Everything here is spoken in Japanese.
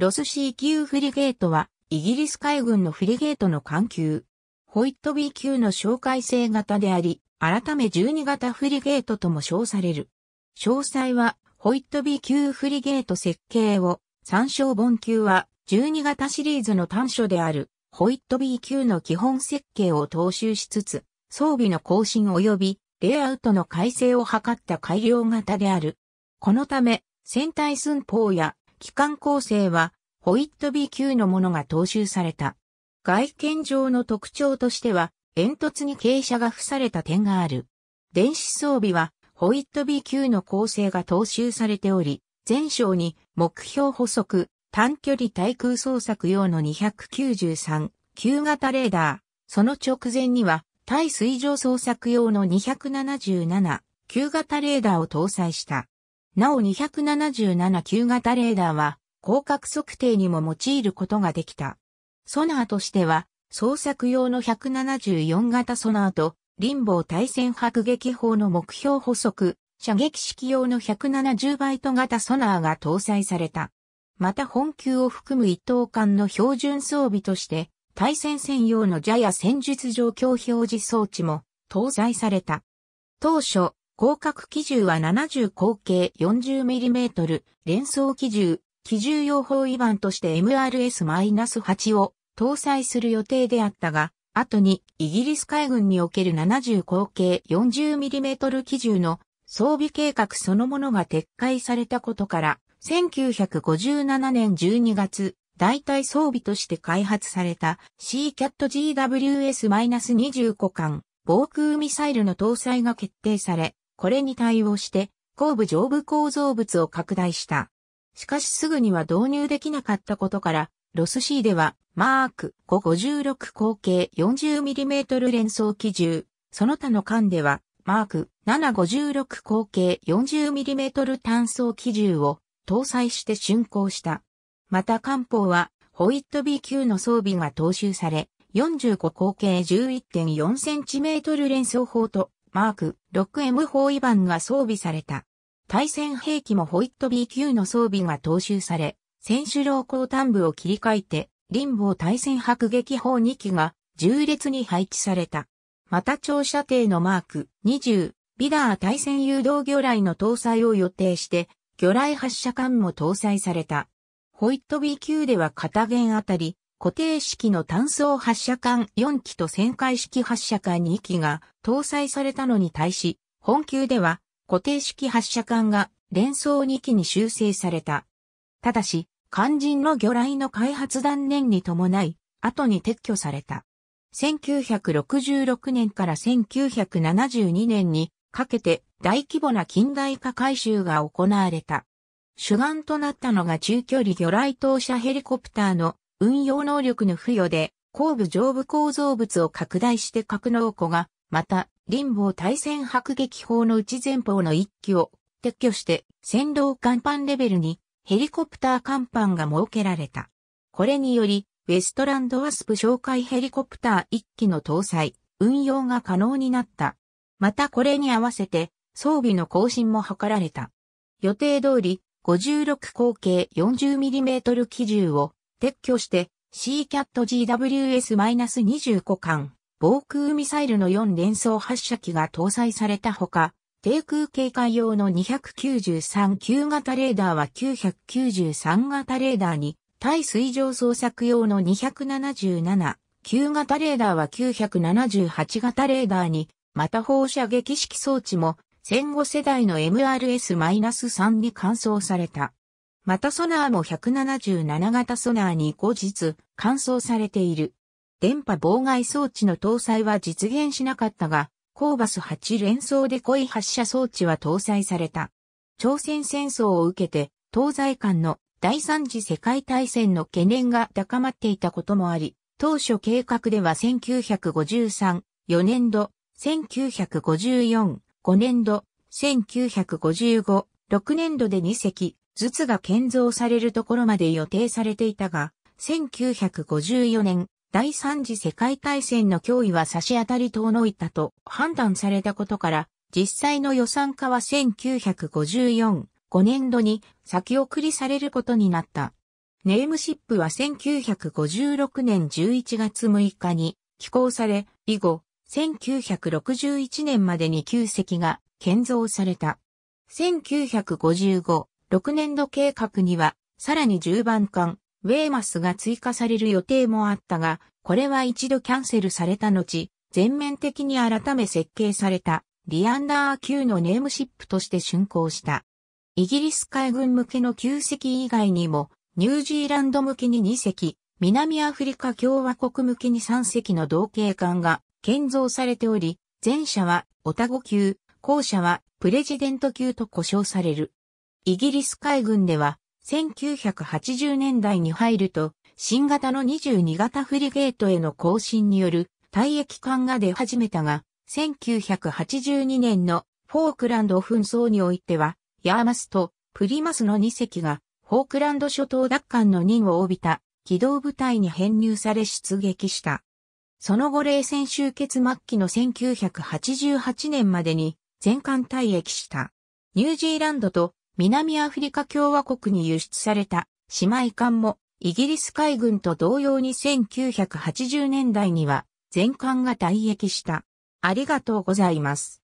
ロス C 級フリゲートは、イギリス海軍のフリゲートの艦級。ホイット B 級の紹介性型であり、改め12型フリゲートとも称される。詳細は、ホイット B 級フリゲート設計を、参照本級は、12型シリーズの短所である、ホイット B 級の基本設計を踏襲しつつ、装備の更新及び、レイアウトの改正を図った改良型である。このため、船体寸法や機関構成は、ホイットビー級のものが踏襲された。外見上の特徴としては、煙突に傾斜が付された点がある。電子装備は、ホイットビー級の構成が踏襲されており、全章に目標補足、短距離対空捜索用の293、旧型レーダー、その直前には、対水上捜索用の277、旧型レーダーを搭載した。なお277旧型レーダーは、広角測定にも用いることができた。ソナーとしては、捜索用の174型ソナーと、ボー対戦迫撃砲の目標補足、射撃式用の170バイト型ソナーが搭載された。また本級を含む一等艦の標準装備として、対戦専用のジャや戦術状況表示装置も搭載された。当初、広角機銃は70口径 40mm 連装機銃、機銃用法違反として MRS-8 を搭載する予定であったが、後にイギリス海軍における70口径 40mm 機銃の装備計画そのものが撤回されたことから、1957年12月、代替装備として開発された CCAT GWS-25 艦防空ミサイルの搭載が決定され、これに対応して、後部上部構造物を拡大した。しかしすぐには導入できなかったことから、ロス C では、マーク556口径 40mm 連装機銃、その他の間では、マーク756口径 40mm 単装機銃を搭載して竣工した。また艦砲は、ホイット B 級の装備が踏襲され、45口径 11.4cm 連装砲とマーク 6M 包囲板が装備された。対戦兵器もホイット B 級の装備が踏襲され、選手老後端部を切り替えて、ボ防対戦迫撃砲2機が重列に配置された。また長射程のマーク20、ビダー対戦誘導魚雷の搭載を予定して、魚雷発射管も搭載された。ホイット B 級では片弦あたり固定式の単装発射管4機と旋回式発射管2機が搭載されたのに対し、本級では固定式発射管が連装2機に修正された。ただし、肝心の魚雷の開発断念に伴い、後に撤去された。1966年から1972年にかけて大規模な近代化改修が行われた。主眼となったのが中距離魚雷投射ヘリコプターの運用能力の付与で、後部上部構造物を拡大して格納庫が、また、林防対戦迫撃砲の内前方の一機を撤去して、先導甲板レベルにヘリコプター甲板が設けられた。これにより、ウェストランドワスプ紹介ヘリコプター一機の搭載、運用が可能になった。またこれに合わせて、装備の更新も図られた。予定通り、56口径 40mm 機銃を撤去して CCAT-GWS-25 艦防空ミサイルの4連装発射機が搭載されたほか、低空警戒用の293旧型レーダーは993型レーダーに、対水上捜索用の277旧型レーダーは978型レーダーに、また放射撃式装置も戦後世代の MRS-3 に換装された。またソナーも177型ソナーに後日、換装されている。電波妨害装置の搭載は実現しなかったが、コーバス8連装で濃い発射装置は搭載された。朝鮮戦争を受けて、東西間の第三次世界大戦の懸念が高まっていたこともあり、当初計画では1953、4年度、1954、5年度、1955、6年度で2隻、ずつが建造されるところまで予定されていたが、1954年、第三次世界大戦の脅威は差し当たり遠のいたと判断されたことから、実際の予算化は1954、5年度に先送りされることになった。ネームシップは1956年11月6日に寄港され、以後、1961年までに旧隻が建造された。1955、6年度計画には、さらに10番艦、ウェーマスが追加される予定もあったが、これは一度キャンセルされた後、全面的に改め設計された、リアンダー級のネームシップとして竣工した。イギリス海軍向けの旧席以外にも、ニュージーランド向けに2隻、南アフリカ共和国向けに3隻の同型艦が建造されており、前者はオタゴ級、後者はプレジデント級と呼称される。イギリス海軍では1980年代に入ると新型の22型フリゲートへの更新による退役艦が出始めたが1982年のフォークランド紛争においてはヤーマスとプリマスの2隻がフォークランド諸島奪還の任を帯びた機動部隊に編入され出撃した。その後冷戦終結末期の1988年までに全艦退役した。ニュージーランドと南アフリカ共和国に輸出された姉妹艦もイギリス海軍と同様に1980年代には全艦が退役した。ありがとうございます。